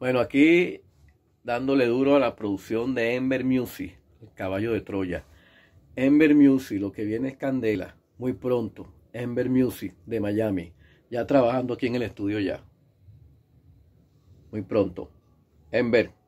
Bueno, aquí dándole duro a la producción de Ember Music, el caballo de Troya. Ember Music, lo que viene es Candela, muy pronto. Ember Music de Miami, ya trabajando aquí en el estudio ya. Muy pronto. Ember.